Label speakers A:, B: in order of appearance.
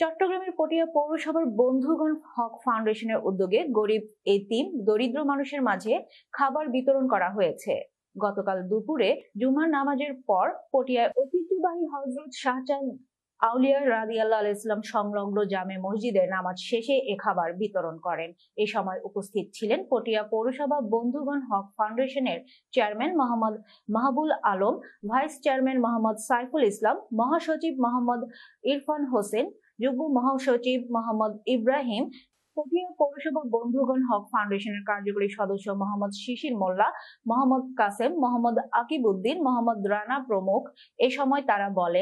A: চট্টগ্রামের পটিয়া পৌরসভার বন্ধুগণ হক ফাউন্ডেশনের উদ্যোগে গরিব এতিম দরিদ্র মানুষের মাঝে খাবার বিতরণ করা হয়েছে গতকাল দুপুরে জুমার নামাজের পর পটিয়ায় ঐতিহ্যবাহী হজরত শাহজাহান আউলিয়া রাদিয়াল্লাহ ইসলাম সংলগ্ন জামে মসজিদে নামাজ শেষে এ খাবার বিতরণ করেন এ সময় উপস্থিত ছিলেন পটিয়া পৌরসভা বন্ধুগণ হক ফাউন্ডেশনের chairman Mohammad Mahbul Alam vice chairman Mohammad Saiful Islam মহাসচিব মোহাম্মদ ইরফান হোসেন যুগ্ম মহাসচিব মোহাম্মদ ইব্রাহিম পটিয়া পৌরসভা বন্ধুগণ হক ফাউন্ডেশনের কার্যকরী সদস্য মোহাম্মদ শিশির মোল্লা মোহাম্মদ কাসেম মোহাম্মদ আকিবউদ্দিন মোহাম্মদ রানা প্রমুখ এ সময় তারা বলেন